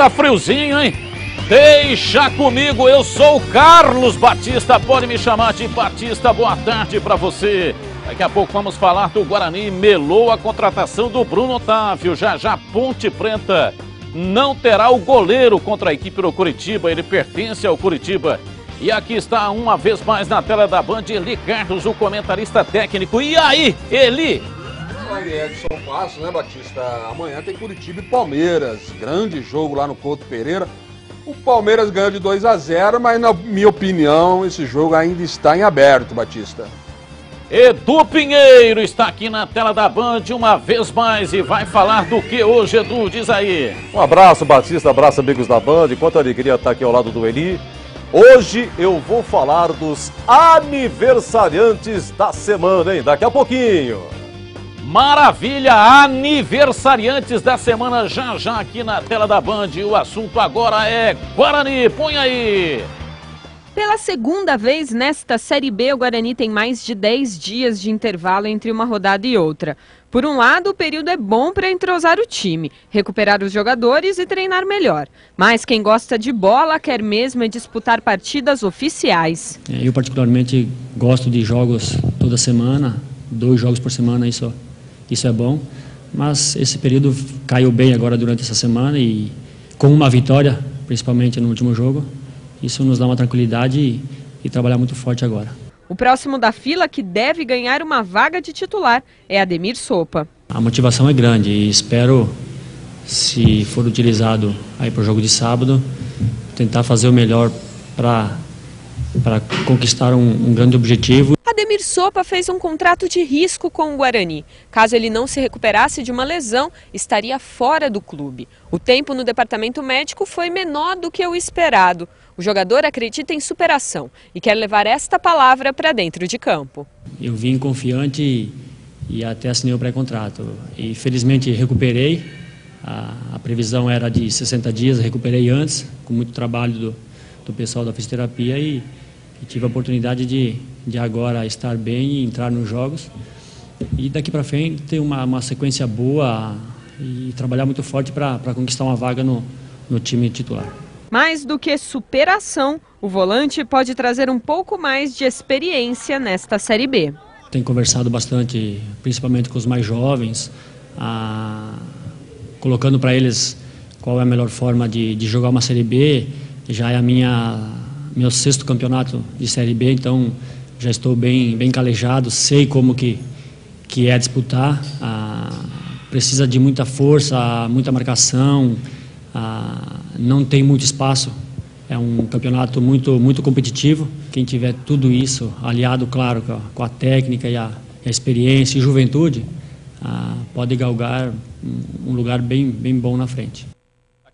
tá friozinho, hein? Deixa comigo, eu sou o Carlos Batista, pode me chamar de Batista. Boa tarde para você. Daqui a pouco vamos falar do Guarani melou a contratação do Bruno Otávio. Já já Ponte Preta não terá o goleiro contra a equipe do Curitiba, ele pertence ao Curitiba. E aqui está uma vez mais na tela da Band Eli Carlos, o comentarista técnico. E aí, Eli, na Edson Passo, né, Batista? Amanhã tem Curitiba e Palmeiras. Grande jogo lá no Couto Pereira. O Palmeiras ganhou de 2 a 0, mas na minha opinião, esse jogo ainda está em aberto, Batista. Edu Pinheiro está aqui na tela da Band uma vez mais e vai falar do que hoje, Edu? Diz aí. Um abraço, Batista, abraço, amigos da Band. Quanta alegria estar aqui ao lado do Eli. Hoje eu vou falar dos aniversariantes da semana, hein? Daqui a pouquinho. Maravilha, aniversariantes da semana já já aqui na tela da Band. O assunto agora é Guarani. Põe aí. Pela segunda vez nesta Série B, o Guarani tem mais de 10 dias de intervalo entre uma rodada e outra. Por um lado, o período é bom para entrosar o time, recuperar os jogadores e treinar melhor. Mas quem gosta de bola quer mesmo é disputar partidas oficiais. É, eu, particularmente, gosto de jogos toda semana, dois jogos por semana aí só isso é bom. Mas esse período caiu bem agora durante essa semana e com uma vitória, principalmente no último jogo, isso nos dá uma tranquilidade e, e trabalhar muito forte agora. O próximo da fila que deve ganhar uma vaga de titular é Ademir Sopa. A motivação é grande e espero, se for utilizado aí para o jogo de sábado, tentar fazer o melhor para para conquistar um, um, grande objetivo. Ademir Sopa fez um contrato de risco com o Guarani. Caso ele não se recuperasse de uma lesão, estaria fora do clube. O tempo no departamento médico foi menor do que o esperado. O jogador acredita em superação e quer levar esta palavra para dentro de campo. Eu vim confiante e, e até assinei o pré-contrato. E felizmente recuperei. A, a, previsão era de 60 dias, recuperei antes, com muito trabalho do, do pessoal da fisioterapia e e tive a oportunidade de, de agora estar bem e entrar nos jogos. E daqui para frente ter uma, uma sequência boa e trabalhar muito forte para conquistar uma vaga no, no time titular. Mais do que superação, o volante pode trazer um pouco mais de experiência nesta Série B. Tenho conversado bastante, principalmente com os mais jovens, a... colocando para eles qual é a melhor forma de, de jogar uma Série B. Já é a minha meu sexto campeonato de Série B, então já estou bem, bem calejado, sei como que, que é disputar. Ah, precisa de muita força, muita marcação, ah, não tem muito espaço. É um campeonato muito, muito competitivo. Quem tiver tudo isso aliado, claro, com a, técnica e a, a experiência e juventude, ah, pode galgar um lugar bem, bem bom na frente.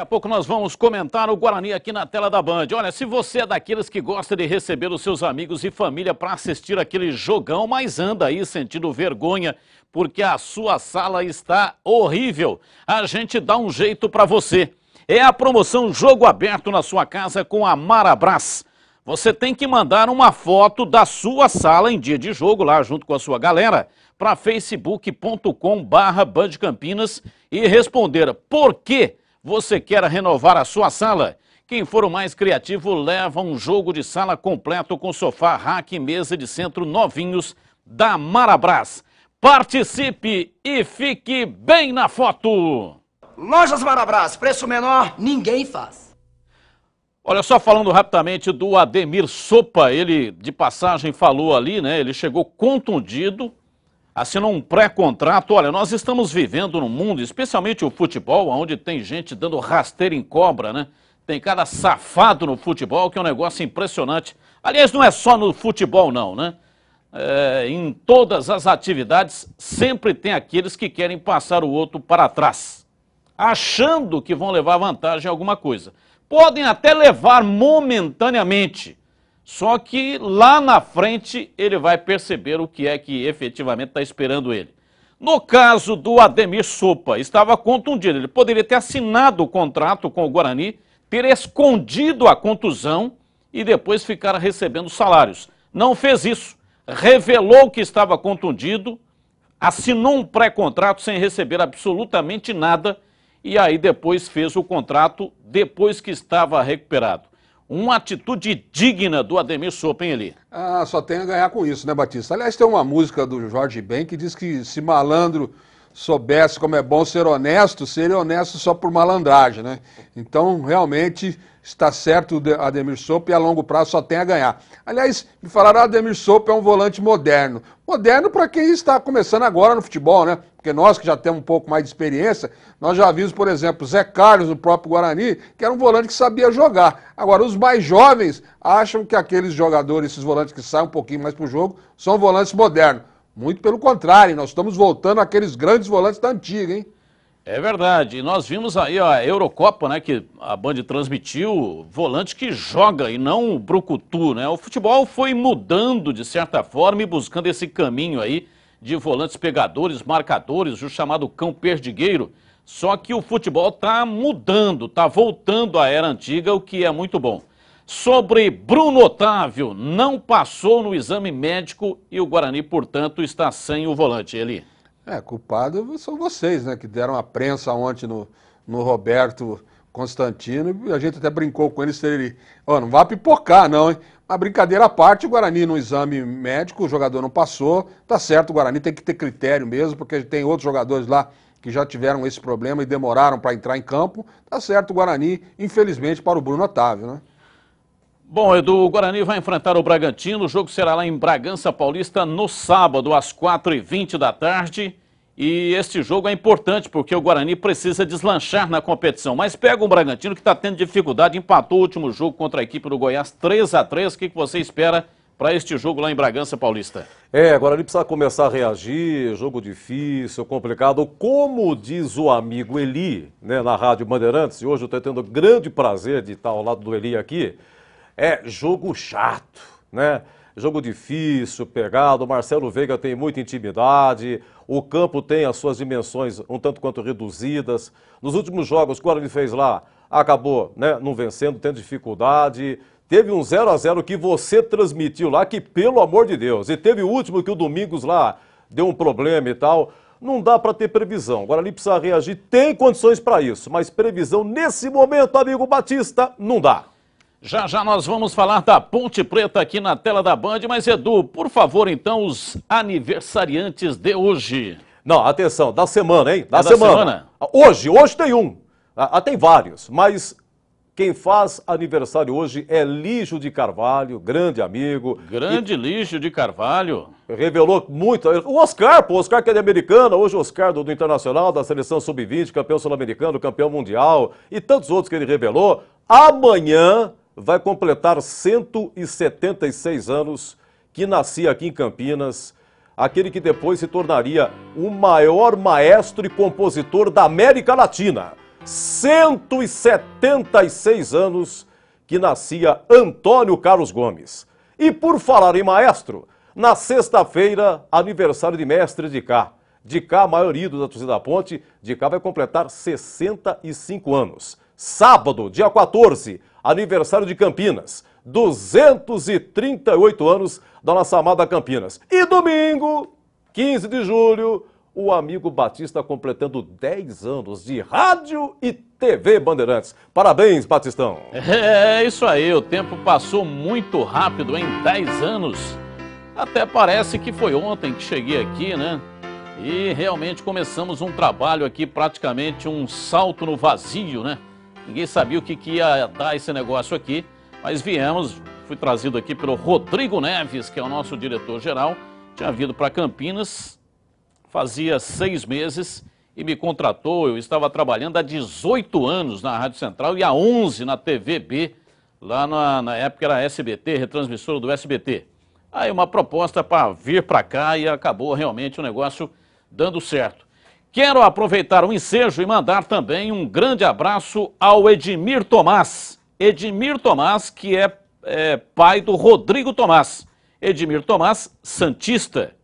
Daqui a pouco nós vamos comentar o Guarani aqui na tela da Band. Olha, se você é daqueles que gosta de receber os seus amigos e família para assistir aquele jogão, mas anda aí sentindo vergonha porque a sua sala está horrível, a gente dá um jeito para você. É a promoção Jogo Aberto na sua casa com a Marabras. Você tem que mandar uma foto da sua sala em dia de jogo lá junto com a sua galera para facebook.com/bandcampinas e responder por quê? Você quer renovar a sua sala? Quem for o mais criativo leva um jogo de sala completo com sofá, rack e mesa de centro novinhos da Marabras. Participe e fique bem na foto! Lojas Marabras, preço menor, ninguém faz. Olha, só falando rapidamente do Ademir Sopa, ele de passagem falou ali, né? Ele chegou contundido Assinou um pré-contrato. Olha, nós estamos vivendo num mundo, especialmente o futebol, onde tem gente dando rasteira em cobra, né? Tem cada safado no futebol que é um negócio impressionante. Aliás, não é só no futebol, não, né? É, em todas as atividades, sempre tem aqueles que querem passar o outro para trás, achando que vão levar vantagem em alguma coisa. Podem até levar momentaneamente, só que lá na frente ele vai perceber o que é que efetivamente está esperando ele. No caso do Ademir Sopa, estava contundido. Ele poderia ter assinado o contrato com o Guarani, ter escondido a contusão e depois ficar recebendo salários. Não fez isso. Revelou que estava contundido, assinou um pré-contrato sem receber absolutamente nada e aí depois fez o contrato depois que estava recuperado uma atitude digna do Ademir Sopa, hein, Ah, só tem a ganhar com isso, né, Batista? Aliás, tem uma música do Jorge Ben que diz que se malandro soubesse como é bom ser honesto, seria honesto só por malandragem, né? Então, realmente, está certo o Ademir Sopa e a longo prazo só tem a ganhar. Aliás, me falaram, Ademir Sopa é um volante moderno. Moderno para quem está começando agora no futebol, né? Porque nós que já temos um pouco mais de experiência, nós já vimos, por exemplo, Zé Carlos o próprio Guarani, que era um volante que sabia jogar. Agora, os mais jovens acham que aqueles jogadores, esses volantes que saem um pouquinho mais para o jogo, são volantes modernos. Muito pelo contrário, nós estamos voltando àqueles grandes volantes da antiga, hein? É verdade. E nós vimos aí a Eurocopa, né, que a Band transmitiu, volante que joga e não o brucutu, né? O futebol foi mudando de certa forma e buscando esse caminho aí de volantes pegadores, marcadores, o chamado cão perdigueiro. Só que o futebol está mudando, está voltando à era antiga, o que é muito bom sobre Bruno Otávio, não passou no exame médico e o Guarani, portanto, está sem o volante. Eli? É, culpado são vocês, né, que deram a prensa ontem no, no Roberto Constantino. A gente até brincou com ele se ele. Ó, oh, não vá pipocar, não, hein? Uma brincadeira à parte, o Guarani no exame médico, o jogador não passou. Tá certo, o Guarani tem que ter critério mesmo, porque tem outros jogadores lá que já tiveram esse problema e demoraram para entrar em campo. Tá certo, o Guarani, infelizmente, para o Bruno Otávio, né? Bom, Edu, o Guarani vai enfrentar o Bragantino. O jogo será lá em Bragança Paulista no sábado, às 4h20 da tarde. E este jogo é importante porque o Guarani precisa deslanchar na competição. Mas pega um Bragantino que está tendo dificuldade, empatou o último jogo contra a equipe do Goiás 3 a 3 O que, você espera para este jogo lá em Bragança Paulista? É, o Guarani precisa começar a reagir, jogo difícil, complicado. Como diz o amigo Eli, né, na Rádio Bandeirantes, e hoje eu estou tendo grande prazer de estar ao lado do Eli aqui é jogo chato, né? Jogo difícil, pegado. O Marcelo Veiga tem muita intimidade. O campo tem as suas dimensões um tanto quanto reduzidas. Nos últimos jogos, o Guarani fez lá, acabou né, não vencendo, tendo dificuldade. Teve um 0 a 0 que você transmitiu lá, que pelo amor de Deus. E teve o último que o Domingos lá deu um problema e tal. Não dá para ter previsão. Agora ali precisa reagir. Tem condições para isso, mas previsão nesse momento, amigo Batista, não dá. Já já nós vamos falar da Ponte Preta aqui na tela da Band, mas Edu, por favor, então, os aniversariantes de hoje. Não, atenção, da semana, hein? Da, é semana. da semana. Hoje, hoje tem um. Ah, ah, tem vários, mas quem faz aniversário hoje é Lígio de Carvalho, grande amigo. Grande e... Lígio de Carvalho. Revelou muito. Eh, o Oscar, pô, Oscar que é de americana, hoje Oscar do, do Internacional, da Seleção Sub-20, campeão sul-americano, campeão mundial e tantos outros que ele revelou. Amanhã vai completar 176 anos, que nascia aqui em Campinas, aquele que depois se tornaria o maior maestro e compositor da América Latina. 176 anos que nascia Antônio Carlos Gomes. E por falar em maestro, na sexta-feira, aniversário de mestre de cá. De cá, maior ídolo da torcida da ponte, de cá vai completar 65 anos. Sábado, dia 14, aniversário de Campinas. 238 anos da nossa amada Campinas. E domingo, 15 de julho, o amigo Batista completando 10 anos de rádio e TV Bandeirantes. Parabéns, Batistão! É, é isso aí, o tempo passou muito rápido em 10 anos. Até parece que foi ontem que cheguei aqui, né? E realmente começamos um trabalho aqui, praticamente um salto no vazio, né? Ninguém sabia o que, que ia dar esse negócio aqui, mas viemos. Fui trazido aqui pelo Rodrigo Neves, que é o nosso diretor-geral. Tinha vindo para Campinas, fazia seis meses e me contratou. Eu estava trabalhando há 18 anos na Rádio Central e há 11 na TVB, lá na, na época era SBT, retransmissora do SBT. Aí uma proposta para vir para cá e acabou realmente o negócio dando certo. Quero aproveitar o ensejo e mandar também um grande abraço ao Edmir Tomás. Edmir Tomás, que é, é pai do Rodrigo Tomás. Edmir Tomás, Santista,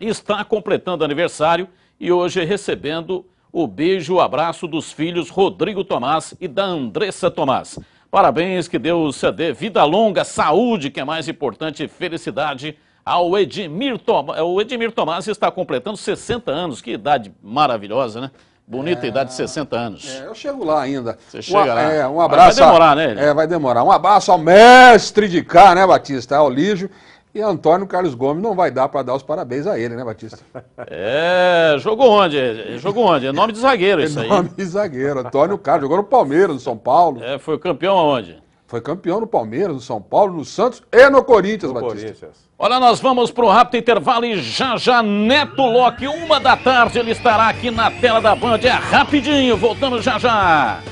está completando aniversário e hoje recebendo o beijo, o abraço dos filhos Rodrigo Tomás e da Andressa Tomás. Parabéns, que Deus dê vida longa, saúde, que é mais importante, felicidade ao Edmir Tomás. É, o Edmir Tomás está completando 60 anos, que idade maravilhosa, né? Bonita é, idade de 60 anos. É, eu chego lá ainda. Você chega Uma, lá. É, um abraço. vai demorar, a, né? Ele? É, vai demorar. Um abraço ao mestre de cá, né, Batista? Ao Lígio. E Antônio Carlos Gomes não vai dar para dar os parabéns a ele, né, Batista? É, jogou onde? Jogou onde? É nome de zagueiro é isso aí. É nome de zagueiro. Antônio Carlos jogou no Palmeiras, no São Paulo. É, foi campeão aonde? Foi campeão no Palmeiras, no São Paulo, no Santos e no Corinthians, no Batista. Corinthians. Olha, nós vamos para um rápido intervalo e já já Neto Locke, uma da tarde, ele estará aqui na tela da Band. É rapidinho, voltamos já já.